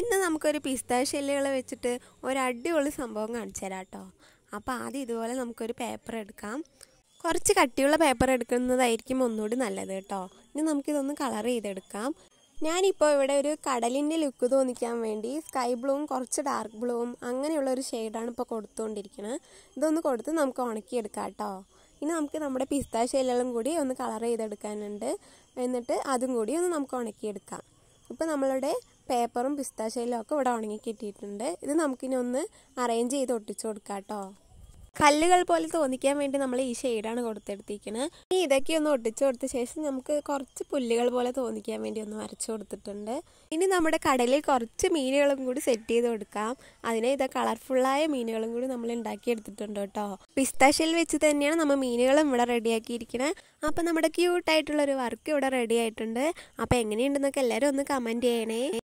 ഇന്ന് നമുക്കൊരു പിസ്താ ശല്യകൾ വെച്ചിട്ട് ഒരു അടിപൊളി സംഭവം കാണിച്ചു തരാം കേട്ടോ അപ്പോൾ ആദ്യം ഇതുപോലെ നമുക്കൊരു പേപ്പർ എടുക്കാം കുറച്ച് കട്ടിയുള്ള പേപ്പർ എടുക്കുന്നതായിരിക്കും ഒന്നുകൂടി നല്ലത് കേട്ടോ ഇനി നമുക്കിതൊന്ന് കളർ ചെയ്തെടുക്കാം ഞാനിപ്പോൾ ഇവിടെ ഒരു കടലിൻ്റെ ലുക്ക് തോന്നിക്കാൻ വേണ്ടി സ്കൈ ബ്ലൂവും കുറച്ച് ഡാർക്ക് ബ്ലൂവും അങ്ങനെയുള്ള ഒരു ഷെയ്ഡാണ് ഇപ്പോൾ കൊടുത്തുകൊണ്ടിരിക്കുന്നത് ഇതൊന്ന് കൊടുത്ത് നമുക്ക് ഉണക്കിയെടുക്കാം കേട്ടോ ഇനി നമുക്ക് നമ്മുടെ പിസ്താ ശൈലകളും കൂടി ഒന്ന് കളർ ചെയ്തെടുക്കാനുണ്ട് എന്നിട്ട് അതും കൂടി ഒന്ന് നമുക്ക് ഉണക്കിയെടുക്കാം ഇപ്പോൾ നമ്മളുടെ പേപ്പറും പിസ്താശയിലും ഒക്കെ ഇവിടെ ഉണങ്ങി കിട്ടിയിട്ടുണ്ട് ഇത് നമുക്കിനി ഒന്ന് അറേഞ്ച് ചെയ്ത് ഒട്ടിച്ചു കൊടുക്കാം കേട്ടോ കല്ലുകൾ പോലെ തോന്നിക്കാൻ വേണ്ടി നമ്മൾ ഈ ഷെയ്ഡാണ് കൊടുത്തെടുത്തിരിക്കുന്നത് ഇനി ഇതൊക്കെ ഒന്ന് ഒട്ടിച്ചു കൊടുത്ത ശേഷം നമുക്ക് കുറച്ച് പുല്ലുകൾ പോലെ തോന്നിക്കാൻ വേണ്ടി ഒന്ന് വരച്ചു കൊടുത്തിട്ടുണ്ട് ഇനി നമ്മുടെ കടലിൽ കുറച്ച് മീനുകളും കൂടി സെറ്റ് ചെയ്ത് കൊടുക്കാം അതിനെ ഇത് കളർഫുള്ളായ മീനുകളും കൂടി നമ്മൾ ഉണ്ടാക്കിയെടുത്തിട്ടുണ്ട് കേട്ടോ പിസ്താശയിൽ വെച്ച് തന്നെയാണ് നമ്മൾ മീനുകളും ഇവിടെ റെഡിയാക്കിയിരിക്കുന്നത് അപ്പം നമ്മുടെ ക്യൂട്ടായിട്ടുള്ളൊരു വർക്ക് ഇവിടെ റെഡി ആയിട്ടുണ്ട് അപ്പം എങ്ങനെയുണ്ടെന്നൊക്കെ എല്ലാവരും ഒന്ന് കമൻറ്റ് ചെയ്യണേ